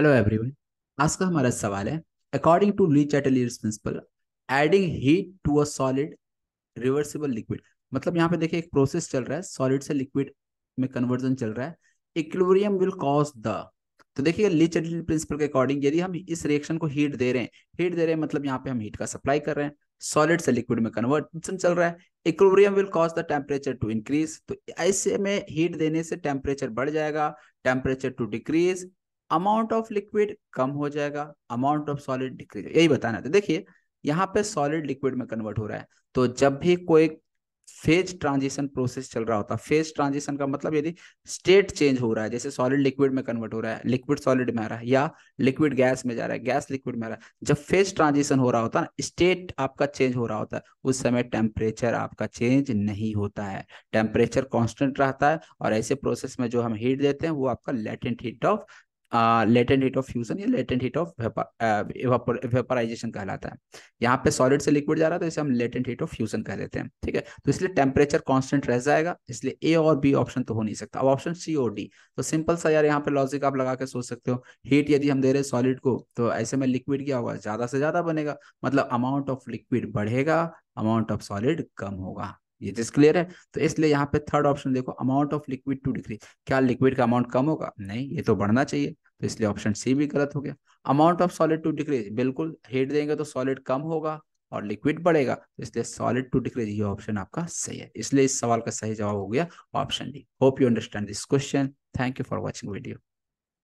hello everyone आज का हमारा सवाल है according to le Chatelier's principle adding heat to a solid reversible liquid मतलब यहाँ पे देखिए एक प्रोसेस चल रहा है सॉलिड से लिक्विड में कन्वर्जन चल रहा है इक्विलिब्रियम विल कॉज द तो देखिए ली चैटलियर प्रिंसिपल के अकॉर्डिंग यदि हम इस रिएक्शन को हीट दे रहे हैं हीट दे रहे हैं मतलब यहाँ पे हम हीट का सप्लाई कर रहे हैं सॉलिड से लिक्विड में कन्वर्जन चल रहा है equilibrium will cause the temperature to increase तो ऐसे में हीट देने से टेम्परेचर बढ़ जाएगा temperature to decrease amount of liquid कम हो जाएगा अमाउंट ऑफ सॉलिड डिक्रीज यही बताना था देखिए यहाँ पे सॉलिड लिक्विड में कन्वर्ट हो रहा है तो जब भी कोई फेज ट्रांजिशन प्रोसेस चल रहा होता है फेज ट्रांजिशन का मतलब यदि स्टेट चेंज हो रहा है जैसे सॉलिड लिक्विड में कन्वर्ट हो रहा है लिक्विड सॉलिड में आ रहा है या लिक्विड गैस में जा रहा है गैस लिक्विड में आ रहा है जब फेज ट्रांजिशन हो रहा होता है ना स्टेट आपका चेंज हो रहा होता है उस समय टेम्परेचर आपका चेंज नहीं होता है टेम्परेचर कॉन्स्टेंट रहता है और ऐसे प्रोसेस में जो हम हीट देते हैं वो आपका latent heat of latent heat of fusion या लेटेंट हीट ऑफ वेपराइजेशन कहलाता है यहाँ पे सॉलिड से लिक्विड जा रहा है तो इसे हम लेटेंट हीट ऑफ फ्यूजन कह देते हैं ठीक है तो इसलिए टेम्परेचर कॉन्स्टेंट रह जाएगा इसलिए ए और बी ऑप्शन तो हो नहीं सकता अब ऑप्शन सी और डी तो सिंपल सा यार यहाँ पे लॉजिक आप लगा के सोच सकते हो हीट यदि हम दे रहे सॉलिड को तो ऐसे में लिक्विड क्या होगा ज्यादा से ज्यादा बनेगा मतलब अमाउंट ऑफ लिक्विड बढ़ेगा अमाउंट ऑफ सॉलिड कम होगा ये जिस क्लियर है तो इसलिए यहाँ पे थर्ड ऑप्शन देखो amount of liquid to decrease क्या लिक्विड का अमाउंट कम होगा नहीं ये तो बढ़ना चाहिए तो इसलिए ऑप्शन सी भी गलत हो गया amount of solid to decrease बिल्कुल हेट देंगे तो सॉलिड कम होगा और लिक्विड बढ़ेगा तो इसलिए सॉलिड टू डिक्रीज ये ऑप्शन आपका सही है इसलिए इस सवाल का सही जवाब हो गया option D hope you understand this question thank you for watching video